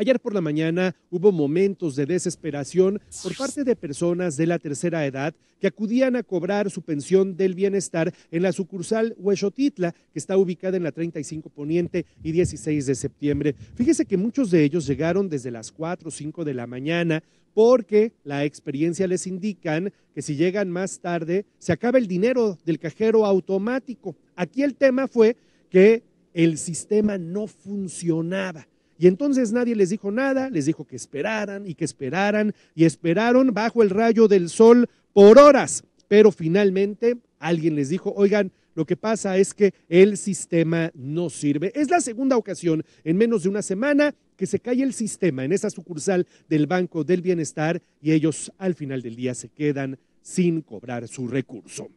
Ayer por la mañana hubo momentos de desesperación por parte de personas de la tercera edad que acudían a cobrar su pensión del bienestar en la sucursal Huesotitla, que está ubicada en la 35 Poniente y 16 de septiembre. Fíjese que muchos de ellos llegaron desde las 4 o 5 de la mañana porque la experiencia les indican que si llegan más tarde se acaba el dinero del cajero automático. Aquí el tema fue que el sistema no funcionaba. Y entonces nadie les dijo nada, les dijo que esperaran y que esperaran y esperaron bajo el rayo del sol por horas. Pero finalmente alguien les dijo, oigan, lo que pasa es que el sistema no sirve. Es la segunda ocasión en menos de una semana que se cae el sistema en esa sucursal del Banco del Bienestar y ellos al final del día se quedan sin cobrar su recurso.